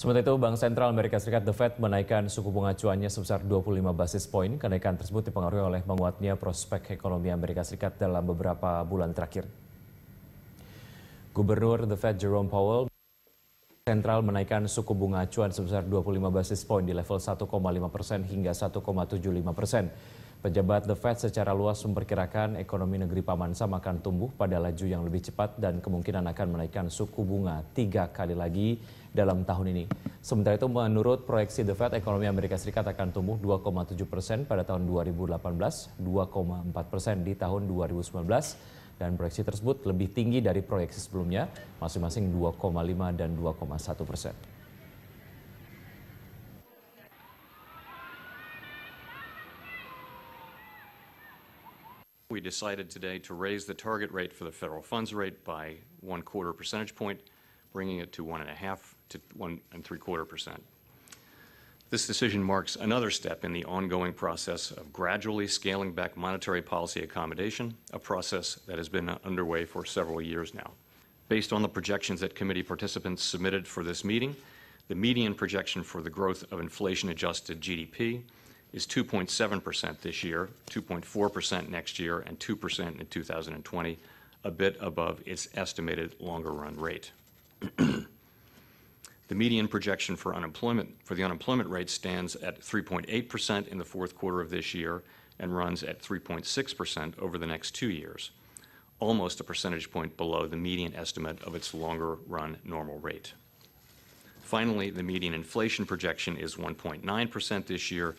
Sementara itu, Bank Sentral Amerika Serikat The Fed menaikkan suku bunga acuannya sebesar 25 basis poin. Kenaikan tersebut dipengaruhi oleh menguatnya prospek ekonomi Amerika Serikat dalam beberapa bulan terakhir. Gubernur The Fed Jerome Powell Sentral menaikkan suku bunga acuan sebesar 25 basis poin di level 1,5 persen hingga 1,75 persen. Pejabat The Fed secara luas memperkirakan ekonomi negeri Paman Sam akan tumbuh pada laju yang lebih cepat dan kemungkinan akan menaikkan suku bunga tiga kali lagi dalam tahun ini. Sementara itu menurut proyeksi The Fed, ekonomi Amerika Serikat akan tumbuh 2,7 persen pada tahun 2018, 2,4 persen di tahun 2019, dan proyeksi tersebut lebih tinggi dari proyeksi sebelumnya, masing-masing 2,5 dan 2,1 persen. we decided today to raise the target rate for the federal funds rate by one quarter percentage point, bringing it to one and a half to one and three quarter percent. This decision marks another step in the ongoing process of gradually scaling back monetary policy accommodation, a process that has been underway for several years now. Based on the projections that committee participants submitted for this meeting, the median projection for the growth of inflation adjusted GDP is 2.7% this year, 2.4% next year, and 2% in 2020, a bit above its estimated longer run rate. the median projection for unemployment for the unemployment rate stands at 3.8% in the fourth quarter of this year and runs at 3.6% over the next 2 years, almost a percentage point below the median estimate of its longer run normal rate. Finally, the median inflation projection is 1.9% this year,